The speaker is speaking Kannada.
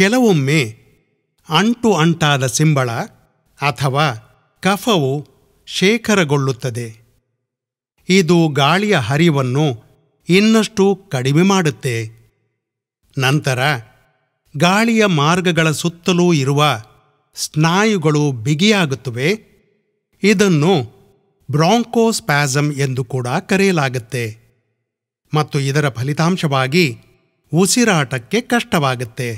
ಕೆಲವೊಮ್ಮೆ ಅಂಟು ಅಂಟಾದ ಸಿಂಬಳ ಅಥವಾ ಕಫವು ಶೇಖರಗೊಳ್ಳುತ್ತದೆ ಇದು ಗಾಳಿಯ ಹರಿವನ್ನು ಇನ್ನಷ್ಟು ಕಡಿಮೆ ಮಾಡುತ್ತೆ ನಂತರ ಗಾಳಿಯ ಮಾರ್ಗಗಳ ಸುತ್ತಲೂ ಇರುವ ಸ್ನಾಯುಗಳು ಬಿಗಿಯಾಗುತ್ತವೆ ಇದನ್ನು ಬ್ರಾಂಕೋಸ್ಪ್ಯಾಸಮ್ ಎಂದು ಕೂಡ ಕರೆಯಲಾಗುತ್ತೆ ಮತ್ತು ಇದರ ಫಲಿತಾಂಶವಾಗಿ ಉಸಿರಾಟಕ್ಕೆ ಕಷ್ಟವಾಗುತ್ತೆ